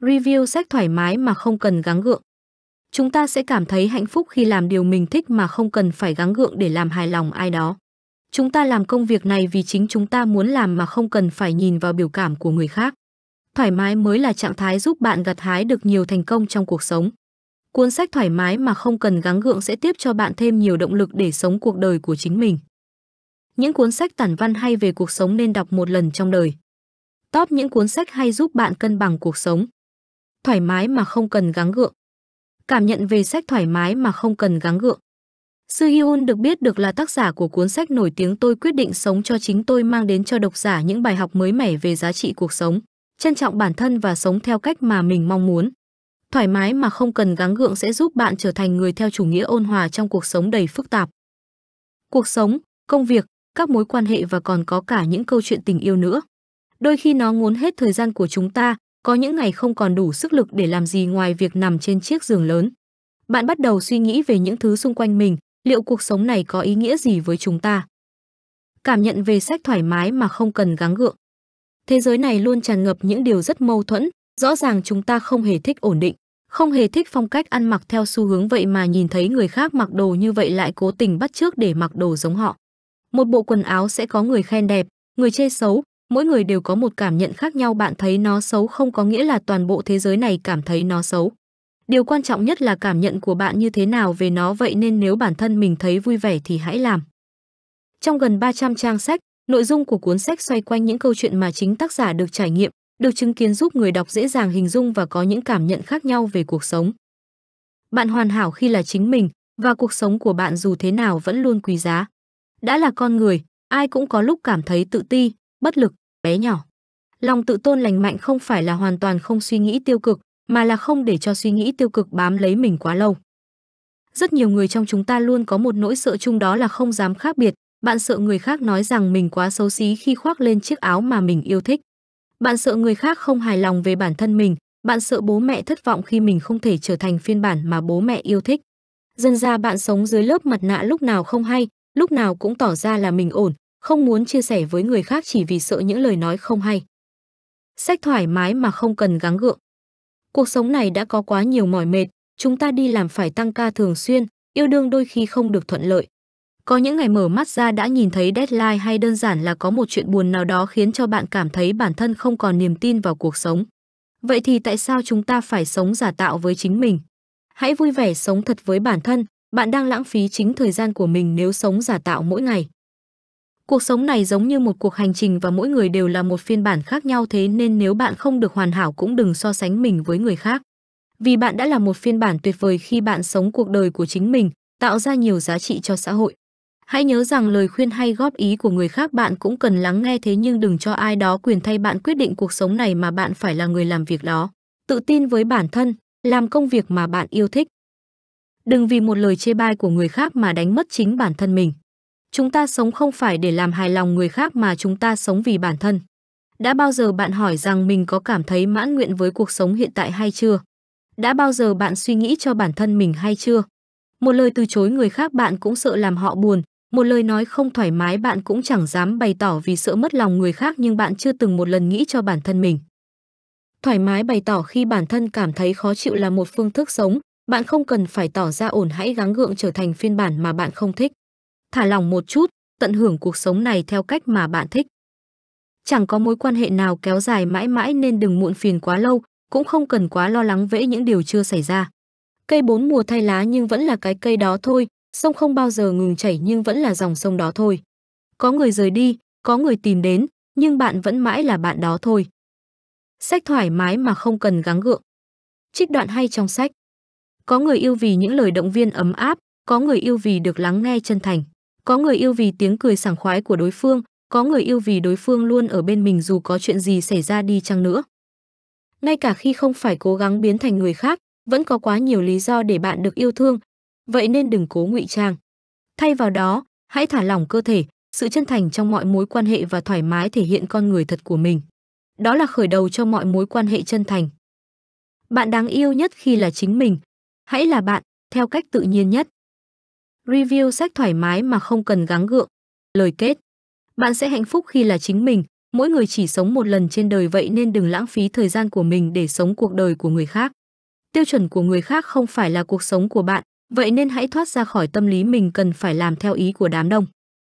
review sách thoải mái mà không cần gắng gượng. Chúng ta sẽ cảm thấy hạnh phúc khi làm điều mình thích mà không cần phải gắng gượng để làm hài lòng ai đó. Chúng ta làm công việc này vì chính chúng ta muốn làm mà không cần phải nhìn vào biểu cảm của người khác. Thoải mái mới là trạng thái giúp bạn gặt hái được nhiều thành công trong cuộc sống. Cuốn sách thoải mái mà không cần gắng gượng sẽ tiếp cho bạn thêm nhiều động lực để sống cuộc đời của chính mình. Những cuốn sách tản văn hay về cuộc sống nên đọc một lần trong đời. Top những cuốn sách hay giúp bạn cân bằng cuộc sống thoải mái mà không cần gắng gượng. Cảm nhận về sách thoải mái mà không cần gắng gượng. Sư Hyun được biết được là tác giả của cuốn sách nổi tiếng Tôi quyết định sống cho chính tôi mang đến cho độc giả những bài học mới mẻ về giá trị cuộc sống, trân trọng bản thân và sống theo cách mà mình mong muốn. Thoải mái mà không cần gắng gượng sẽ giúp bạn trở thành người theo chủ nghĩa ôn hòa trong cuộc sống đầy phức tạp. Cuộc sống, công việc, các mối quan hệ và còn có cả những câu chuyện tình yêu nữa. Đôi khi nó ngốn hết thời gian của chúng ta, có những ngày không còn đủ sức lực để làm gì ngoài việc nằm trên chiếc giường lớn. Bạn bắt đầu suy nghĩ về những thứ xung quanh mình, liệu cuộc sống này có ý nghĩa gì với chúng ta? Cảm nhận về sách thoải mái mà không cần gắng gượng. Thế giới này luôn tràn ngập những điều rất mâu thuẫn, rõ ràng chúng ta không hề thích ổn định, không hề thích phong cách ăn mặc theo xu hướng vậy mà nhìn thấy người khác mặc đồ như vậy lại cố tình bắt chước để mặc đồ giống họ. Một bộ quần áo sẽ có người khen đẹp, người chê xấu, mỗi người đều có một cảm nhận khác nhau bạn thấy nó xấu không có nghĩa là toàn bộ thế giới này cảm thấy nó xấu điều quan trọng nhất là cảm nhận của bạn như thế nào về nó vậy nên nếu bản thân mình thấy vui vẻ thì hãy làm trong gần 300 trang sách nội dung của cuốn sách xoay quanh những câu chuyện mà chính tác giả được trải nghiệm được chứng kiến giúp người đọc dễ dàng hình dung và có những cảm nhận khác nhau về cuộc sống bạn hoàn hảo khi là chính mình và cuộc sống của bạn dù thế nào vẫn luôn quý giá đã là con người ai cũng có lúc cảm thấy tự ti bất lực, bé nhỏ. Lòng tự tôn lành mạnh không phải là hoàn toàn không suy nghĩ tiêu cực, mà là không để cho suy nghĩ tiêu cực bám lấy mình quá lâu. Rất nhiều người trong chúng ta luôn có một nỗi sợ chung đó là không dám khác biệt, bạn sợ người khác nói rằng mình quá xấu xí khi khoác lên chiếc áo mà mình yêu thích. Bạn sợ người khác không hài lòng về bản thân mình, bạn sợ bố mẹ thất vọng khi mình không thể trở thành phiên bản mà bố mẹ yêu thích. Dần ra bạn sống dưới lớp mặt nạ lúc nào không hay, lúc nào cũng tỏ ra là mình ổn, không muốn chia sẻ với người khác chỉ vì sợ những lời nói không hay. Sách thoải mái mà không cần gắng gượng. Cuộc sống này đã có quá nhiều mỏi mệt, chúng ta đi làm phải tăng ca thường xuyên, yêu đương đôi khi không được thuận lợi. Có những ngày mở mắt ra đã nhìn thấy deadline hay đơn giản là có một chuyện buồn nào đó khiến cho bạn cảm thấy bản thân không còn niềm tin vào cuộc sống. Vậy thì tại sao chúng ta phải sống giả tạo với chính mình? Hãy vui vẻ sống thật với bản thân, bạn đang lãng phí chính thời gian của mình nếu sống giả tạo mỗi ngày. Cuộc sống này giống như một cuộc hành trình và mỗi người đều là một phiên bản khác nhau thế nên nếu bạn không được hoàn hảo cũng đừng so sánh mình với người khác. Vì bạn đã là một phiên bản tuyệt vời khi bạn sống cuộc đời của chính mình, tạo ra nhiều giá trị cho xã hội. Hãy nhớ rằng lời khuyên hay góp ý của người khác bạn cũng cần lắng nghe thế nhưng đừng cho ai đó quyền thay bạn quyết định cuộc sống này mà bạn phải là người làm việc đó. Tự tin với bản thân, làm công việc mà bạn yêu thích. Đừng vì một lời chê bai của người khác mà đánh mất chính bản thân mình. Chúng ta sống không phải để làm hài lòng người khác mà chúng ta sống vì bản thân. Đã bao giờ bạn hỏi rằng mình có cảm thấy mãn nguyện với cuộc sống hiện tại hay chưa? Đã bao giờ bạn suy nghĩ cho bản thân mình hay chưa? Một lời từ chối người khác bạn cũng sợ làm họ buồn, một lời nói không thoải mái bạn cũng chẳng dám bày tỏ vì sợ mất lòng người khác nhưng bạn chưa từng một lần nghĩ cho bản thân mình. Thoải mái bày tỏ khi bản thân cảm thấy khó chịu là một phương thức sống, bạn không cần phải tỏ ra ổn hãy gắng gượng trở thành phiên bản mà bạn không thích thả lỏng một chút, tận hưởng cuộc sống này theo cách mà bạn thích. Chẳng có mối quan hệ nào kéo dài mãi mãi nên đừng muộn phiền quá lâu, cũng không cần quá lo lắng vẽ những điều chưa xảy ra. Cây bốn mùa thay lá nhưng vẫn là cái cây đó thôi, sông không bao giờ ngừng chảy nhưng vẫn là dòng sông đó thôi. Có người rời đi, có người tìm đến, nhưng bạn vẫn mãi là bạn đó thôi. Sách thoải mái mà không cần gắng gượng. Trích đoạn hay trong sách. Có người yêu vì những lời động viên ấm áp, có người yêu vì được lắng nghe chân thành. Có người yêu vì tiếng cười sảng khoái của đối phương, có người yêu vì đối phương luôn ở bên mình dù có chuyện gì xảy ra đi chăng nữa. Ngay cả khi không phải cố gắng biến thành người khác, vẫn có quá nhiều lý do để bạn được yêu thương, vậy nên đừng cố ngụy trang. Thay vào đó, hãy thả lỏng cơ thể, sự chân thành trong mọi mối quan hệ và thoải mái thể hiện con người thật của mình. Đó là khởi đầu cho mọi mối quan hệ chân thành. Bạn đáng yêu nhất khi là chính mình. Hãy là bạn, theo cách tự nhiên nhất. Review sách thoải mái mà không cần gắng gượng. Lời kết. Bạn sẽ hạnh phúc khi là chính mình, mỗi người chỉ sống một lần trên đời vậy nên đừng lãng phí thời gian của mình để sống cuộc đời của người khác. Tiêu chuẩn của người khác không phải là cuộc sống của bạn, vậy nên hãy thoát ra khỏi tâm lý mình cần phải làm theo ý của đám đông.